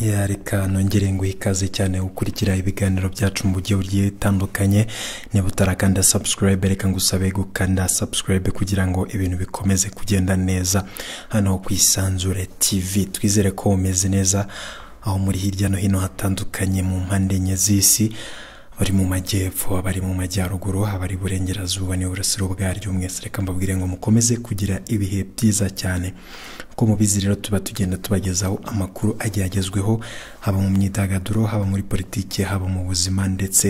ya reka nongere ngo ikaze cyane gukurikira ibiganiro byacu mu buryo bugiye bitandukanye niba utarakanda sabusikarayibe reka ngo usabe gukanda sabusikarayibe kugira ngo ibintu bikomeze kugenda neza hano ku isanzure tivi twizere ko umeze neza aho muri hirya no hino hatandukanye mu mpande enye z'isi bari mu majyepfo abari mu majyaruguru abari iburengerazuba n'iburasiro bwaryo mwese reka mbabwire ngo mukomeze kugira ibihe byiza cyane kuko mu bizi rero tuba tugenda tubagezaho amakuru agiye agezweho haba mu myidagaduro haba muri politiki haba mu buzima ndetse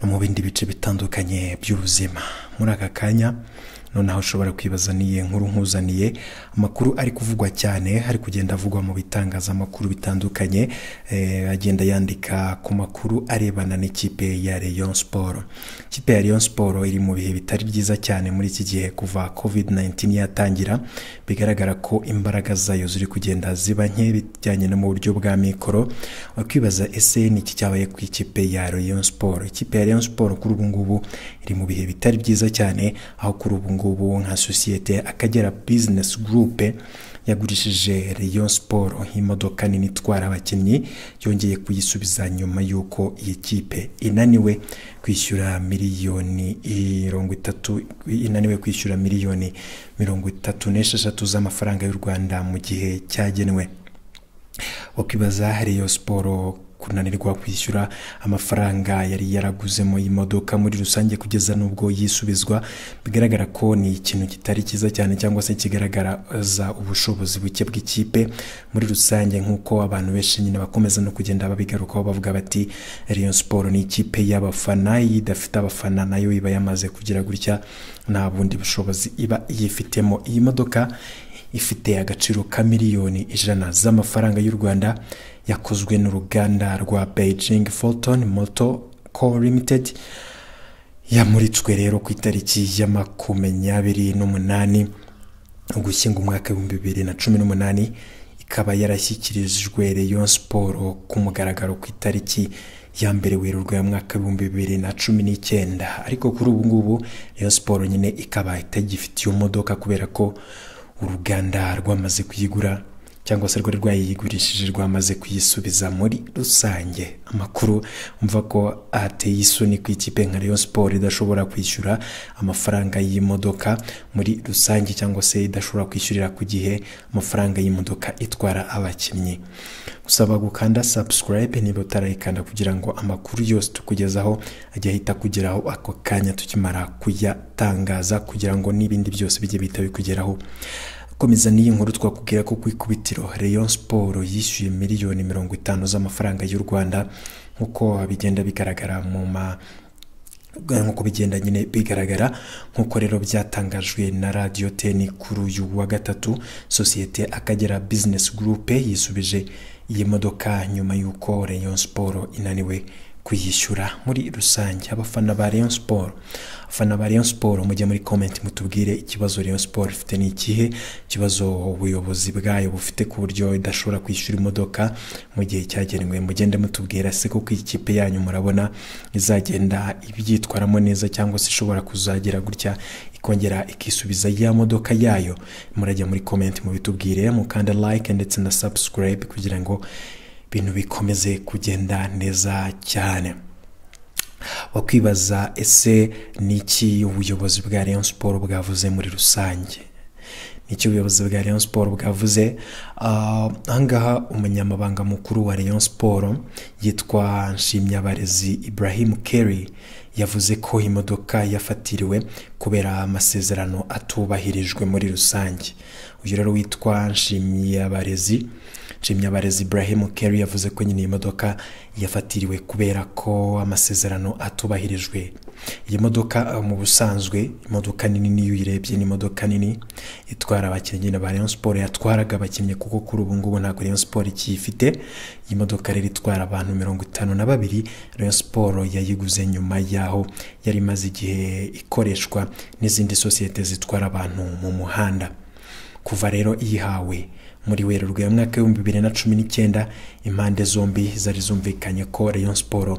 no mu bindi bice bitandukanye by'ubuzima muri aka kanya noneho ushobora kwibaza niye nkuru nkuzaniye amakuru ari kuvugwa cyane hari kugenda avugwa mu bitangazamakuru bitandukanye eh, agenda yandika ku makuru arebana n'ikipe ya Rayon siporo ikipe ya Rayon siporo iri mu bihe bitari byiza cyane muri iki gihe kuva covid 19 yatangira bigaragara ko imbaraga zayo ziri kugenda ziba nke bijyanye no mu buryo bwa mikoro wakwibaza ese ni iki cyabaye ku ikipe ya Rayon Sport ikipe ya Rayon siporo kuri ubu ngubu iri mu bihe bitari byiza cyane aho kuri ubu ngubu nka sosiyete akagera bizinesi gurupe yagurishije Rayon Sport imodoka nini itwara abakinnyi yongeye kuyisubiza nyuma y'uko iyi kipe inaniwe kwishyura miliyoni mirongo itatu inaniwe kwishyura miliyoni mirongo itatu n'esheshatu z'amafaranga y'u Rwanda mu gihe cyagenwe wakibaza Rayon Sport kunanirwa kwishyura amafaranga yari yaraguzemo imodoka muri rusange kugeza n'ubwo yisubizwa bigaragara ko ni ikintu kitari cyiza cyane cyangwa se kigaragaza ubushobozi buke bw'ikipe muri rusange nk'uko abantu benshi nyine bakomeza no kugenda babigarukaho bavuga bati Rayon Sport ni ikipe y'abafana idafite abafana nayo iba yamaze kugira gutya nta bundi bushobozi iba yifitemo iyi modoka ifite agaciro ka miliyoni ijana z'amafaranga y'u rwanda yakozwe n'uruganda rwa beijing fulton moto co limited yamuritswe rero ku itariki ya makumyabiri n'umunani ugushyinga umwaka w'ibihumbi bibiri na cumi n'umunani ikaba yarashyikirijwe rayon siporo ku mugaragaro ku itariki ya mbere werurwe mu mwaka w'ibihumbi bibiri na cumi n'icyenda ariko kuri ubu ngubu rayon siporo nyine ikaba itagifitiye modoka kubera ko uruganda rwamaze kuyigura cyangwa se rwari rwayigurishije rwamaze kuyisubiza muri rusange amakuru mva ko ateye isoni ku ikipe nka Rayon Sport idashobora kwishyura amafaranga y'imodoka muri rusange cyangwa se idashobora kwishyurira ku gihe amafaranga y'imodoka itwara abakinnyi usaba gukanda subscribe niba utarayikanda kugira ngo amakuru yose tukugezaho ajye ahita kugeraho ako kanya tukimara kuyatangaza kugira ngo n'ibindi byose bijye bihita bikugeraho komeza n'iyi nkuru twakubwira ko ku ikubitiro Rayon Sport yishyuye miliyoni mirongo itanu z'amafaranga y'u Rwanda nk'uko bigenda bigaragara mu ma nk'uko bigenda nyine bigaragara nk'uko rero byatangajwe na radiyo teni kuri uyu wa gatatu sosiyete akagera bizinesi gurupe yisubije iyi modoka nyuma y'uko Rayon Sport inaniwe kuyishyura muri rusange abafana ba Rayon Sport abafana ba Rayon Sport mujye muri comment mutubwire ikibazo Rayon Sport ifite ni ikihe ikibazo ubuyobozi bwayo bufite ku buryo idashobora kwishyura imodoka mu gihe cyagenwe mugende mutubwira se kuko ikipe yanyu murabona izagenda ibyitwaramo neza cyangwa se ishobora kuzagira gutya ikongera ikisubiza ya modoka yayo murajya muri komenti mubitubwire mukanda like ndetse na subscribe kugira ngo ibintu bikomeze kugenda neza cyane wakwibaza ese niki iki ubuyobozi bwa Rayon siporo bwavuze muri rusange niki ubuyobozi bwa Rayon siporo bwavuze ah, ahangaha umunyamabanga mukuru wa Rayon siporo yitwa nshimyabarezi Ibrahim Kerry yavuze ko imodoka yafatiriwe kubera amasezerano atubahirijwe muri rusange uyu rero witwa nshimyabarezi nshimyabarezi Ibrahim Kerry yavuze ko nyine iyi modoka yafatiriwe kubera ko amasezerano atubahirijwe iyi modoka uh, mu busanzwe imodoka nini niyo uyirebye ni imodoka nini itwara abakinnyi na ba Rayon Sport yatwaraga abakinnyi kuko kuri ubu ngubu ntabwo Rayon Sport ikiyifite iyi modoka rero itwara abantu mirongo itanu na babiri Rayon Sport yayiguze nyuma y'aho yari imaze igihe ikoreshwa n'izindi sosiyete zitwara abantu mu muhanda kuva rero iyihawe muri werurwe mu mwaka w'ibihumbi bibiri na cumi n'icyenda impande zombi zari zumvikanye ko rayon siporo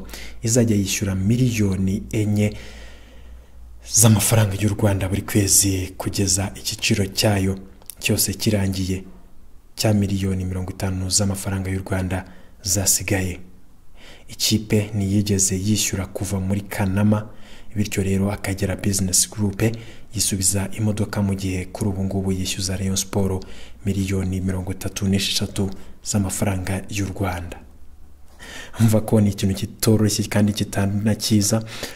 izajya yishyura miliyoni enye z'amafaranga y'u rwanda buri kwezi kugeza igiciro cyayo cyose kirangiye cya miliyoni mirongo itanu z'amafaranga y'u rwanda zasigaye ikipe ntiyigeze yishyura kuva muri kanama bityo rero akagera bizinesi gurupe yisubiza imodoka mu gihe kuri ubu ngubu yishyuza rayon siporo miliyoni mirongo itatu n'esheshatu z'amafaranga y'u rwanda mva ko ni ikintu kitoroshye kandi kitana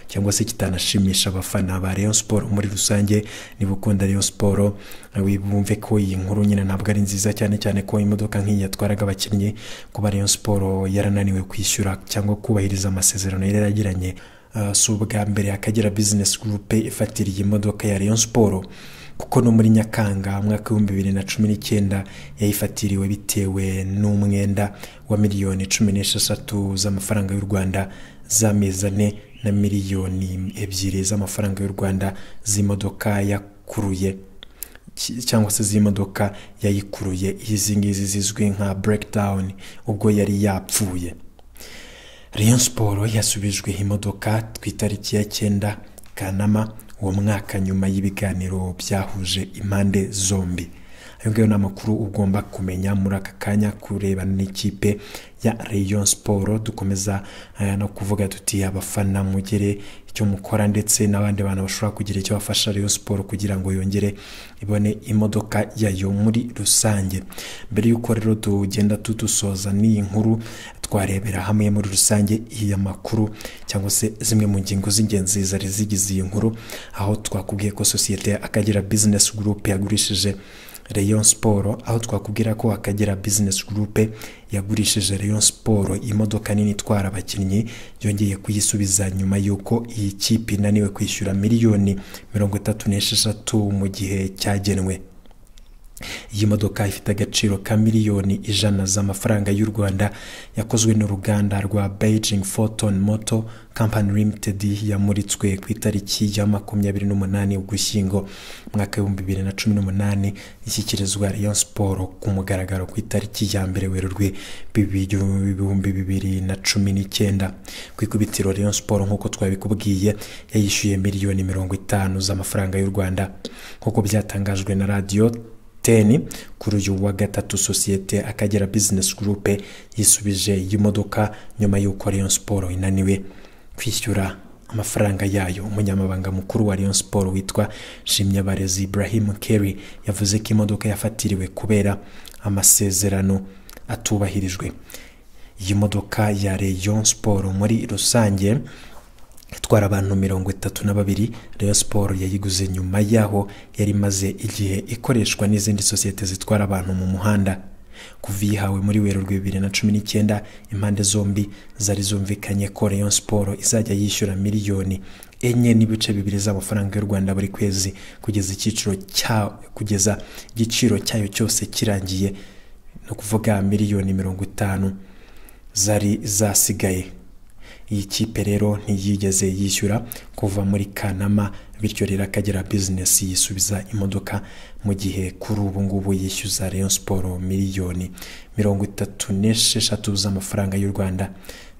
cyangwa se kitanashimisha abafana ba Rayon siporo muri rusange niba ukunda Rayon siporo wibumve ko iyi nkuru nyine ntabwo ari nziza cyane cyane ko imodoka nk'iyi yatwaraga abakinnyi kuba Rayon siporo yarananiwe kwishyura cyangwa kubahiriza amasezerano yari yaragiranye ah, si ubwa mbere akagera bizinesi gurupe iyi imodoka ya Rayon siporo kuko no muri nyakanga umwaka w'ibihumbi bibiri na cumi n'icyenda yayifatiriwe bitewe n'umwenda wa miliyoni cumi n'esheshatu z'amafaranga y'u rwanda z'amezi ane na miliyoni ebyiri z'amafaranga y'u rwanda z'imodoka yakuruye cyangwa se z'imodoka yayikuruye izi ngizi zizwi nka breakdown ubwo yari yapfuye rayon siporo yasubijwe imodoka ku itariki ya cyenda kanama uwo mwaka nyuma y'ibiganiro byahuje impande zombi ayo n'amakuru ugomba kumenya muri aka kanya kureba n'ikipe ya Rayon Sport dukomeza aya eh, no kuvuga tuti abafana mugere icyo mukora ndetse n'abandi bantu bashobora kugira icyo bafasha Rayon Sport kugira ngo yongere ibone imodoka yayo muri rusange mbere y'uko rero tugenda tudusoza n'iyi nkuru twarebera hamwe muri rusange iya makuru cyangwa se zimwe mu ngingo z'ingenzi zari zigize iyi nkuru aho twakubwiye ko sosiyete ya Akagera Business Group yagurishije Rayon Sport aho twakubwira ko Akagera Business Group yagurishije Rayon Sport imodoka nini itwara abakinnyi yongeye kuyisubiza nyuma y'uko iyi kipe inaniwe kwishyura miliyoni mirongo itatu n'esheshatu mu gihe cyagenwe iyi modoka ifite agaciro ka miliyoni ijana z'amafaranga y'u rwanda yakozwe n'uruganda rwa beijing photon moto company limited yamuritswe ku itariki ya makumyabiri n'umunani ugushyingo umwaka w'ibihumbi bibiri na cumi n'umunani ishyikirizwa rayon siporo ku mugaragaro ku itariki ya mbere werurwe ibihumbi bibiri na cumi n'icyenda ku ikubitiro rayon siporo nk'uko twabikubwiye yayishyuye miliyoni mirongo itanu z'amafaranga y'u rwanda nk'uko byatangajwe na radiyo kapiteni kuri uyu wa gatatu sosiyete akagera bizinesi gurupe yisubije iyi modoka nyuma y'uko Rayon siporo inaniwe kwishyura amafaranga yayo umunyamabanga mukuru wa Rayon siporo witwa Barezi Ibrahim Kerry yavuze ko imodoka yafatiriwe kubera amasezerano atubahirijwe iyi modoka ya Rayon siporo muri rusange itwara abantu mirongo itatu na babiri Rayon siporo yayiguze nyuma y'aho yari imaze igihe ikoreshwa n'izindi sosiyete zitwara abantu mu muhanda kuva iyihawe muri werurwe bibiri na cumi n'icyenda impande zombi zari zumvikanye ko Rayon siporo izajya yishyura miliyoni enye n'ibice bibiri z'amafaranga y'u Rwanda buri kwezi kugeza icyiciro cya kugeza igiciro cyayo cyose kirangiye ni ukuvuga miliyoni mirongo itanu zari zasigaye iyi kipe rero ntiyigeze yishyura kuva muri kanama bityo rero akagera bizinesi yisubiza imodoka mu gihe kuri ubu ngubu yishyuza rayon siporo miliyoni mirongo itatu n'esheshatu z'amafaranga y'u rwanda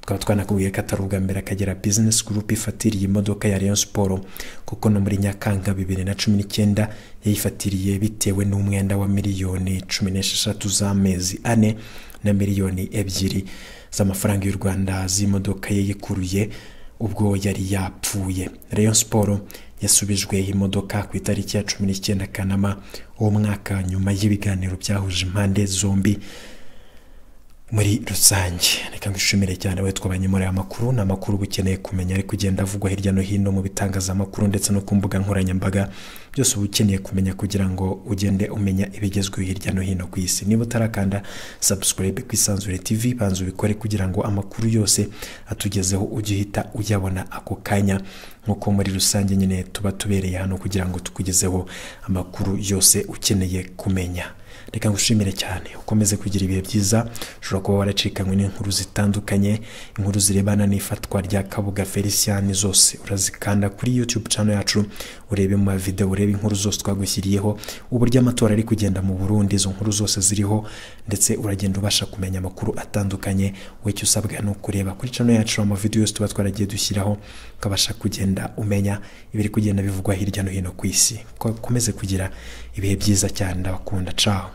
tukaba twanakubwiye ko atari akagera bizinesi gurupe ifatiriye imodoka ya Rayon Sport kuko no muri nyakanga bibiri na cumi n'icyenda yayifatiriye bitewe n'umwenda wa miliyoni cumi n'esheshatu z'amezi ane na miliyoni ebyiri z'amafaranga y'u Rwanda z'imodoka ye yikuruye ubwo yari yapfuye Rayon Sport yasubijwe imodoka ku itariki ya cumi n'icyenda kanama uwo mwaka nyuma y'ibiganiro byahuje impande zombi muri rusange reka dushimire cyane abayo twabanye muri ni amakuru uba ukeneye kumenya ari kugenda avugwa hirya no hino mu bitangazamakuru ndetse no ku mbuga nkoranyambaga byose uba ukeneye kumenya kugira ngo ugende umenya ibigezweho hirya no hino ku isi niba utarakanda sabusikarayibe ku isanzure tivi banza ubikore kugira ngo amakuru yose atugezeho ujye uhita uyabona ako kanya nk'uko muri rusange nyine tuba tubereye hano kugira ngo tukugezeho amakuru yose ukeneye kumenya reka ngushimire cyane ukomeze kugira ibihe byiza ushobora kuba waracikanywe n'inkuru zitandukanye inkuru zirebana n'ifatwa rya kabuga felicien zose urazikanda kuri youtube channel yacu urebe mu mavideo urebe inkuru zose twagushyiriyeho uburyo amatora ari kugenda mu burundi izo nkuru zose ziriho ndetse uragenda ubasha kumenya amakuru atandukanye wicyo usabwa ni ukureba kuri channel yacu amavideo yose tuba twaragiye dushyiraho ukabasha kugenda umenya ibiri kugenda bivugwa hirya no hino ku isi ukomeze kugira ibihe byiza cyane ndabakunda caho